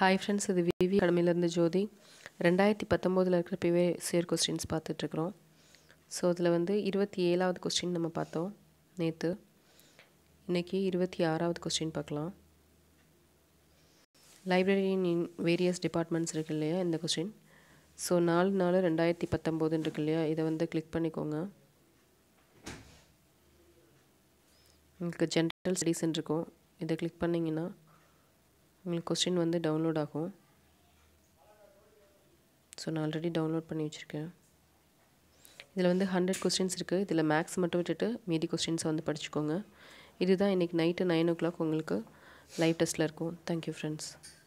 hi friends இது விவி கடமையிலேருந்து ஜோதி ரெண்டாயிரத்தி பத்தொம்போதில் இருக்கிற சேர் கொஸ்டின்ஸ் பார்த்துட்ருக்குறோம் ஸோ அதில் வந்து இருபத்தி ஏழாவது கொஸ்டின் நம்ம பார்த்தோம் நேற்று இன்றைக்கி இருபத்தி ஆறாவது கொஸ்டின் பார்க்கலாம் லைப்ரரியின் இன் வேரியஸ் டிபார்ட்மெண்ட்ஸ் இருக்கு இல்லையா இந்த கொஸ்டின் ஸோ நாலு நாலு ரெண்டாயிரத்தி பத்தொம்போதுன்னு இருக்கு இல்லையா இதை வந்து கிளிக் பண்ணிக்கோங்க உங்களுக்கு ஜென்ரல் ஸ்டடீஸ்ன்னு இருக்கும் இதை கிளிக் பண்ணிங்கன்னா உங்களுக்கு கொஸ்டின் வந்து டவுன்லோட் ஆகும் ஸோ நான் ஆல்ரெடி டவுன்லோட் பண்ணி வச்சுருக்கேன் இதில் வந்து ஹண்ட்ரட் கொஸ்டின்ஸ் இருக்குது இதில் மேக்ஸ் மட்டும் விட்டுட்டு மீதி கொஸ்டின்ஸை வந்து படிச்சுக்கோங்க இதுதான் இன்றைக்கி நைட்டு நைன் ஓ கிளாக் உங்களுக்கு லைவ் டெஸ்ட்டில் இருக்கும் தேங்க்யூ ஃப்ரெண்ட்ஸ்